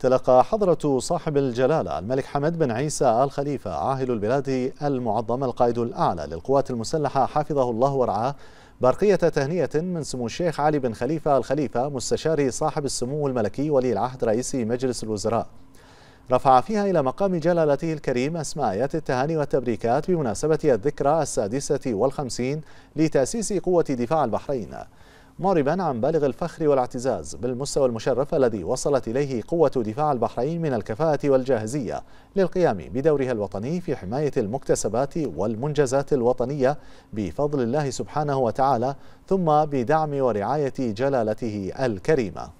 تلقى حضرة صاحب الجلالة الملك حمد بن عيسى آل خليفة عاهل البلاد المعظم القائد الأعلى للقوات المسلحة حفظه الله ورعاه برقية تهنئة من سمو الشيخ علي بن خليفة الخليفة مستشار صاحب السمو الملكي ولي العهد رئيس مجلس الوزراء رفع فيها إلى مقام جلالته الكريم أسماء آيات التهاني والتبريكات بمناسبة الذكرى السادسة والخمسين لتأسيس قوة دفاع البحرين معربا عن بالغ الفخر والاعتزاز بالمستوى المشرف الذي وصلت إليه قوة دفاع البحرين من الكفاءة والجاهزية للقيام بدورها الوطني في حماية المكتسبات والمنجزات الوطنية بفضل الله سبحانه وتعالى ثم بدعم ورعاية جلالته الكريمة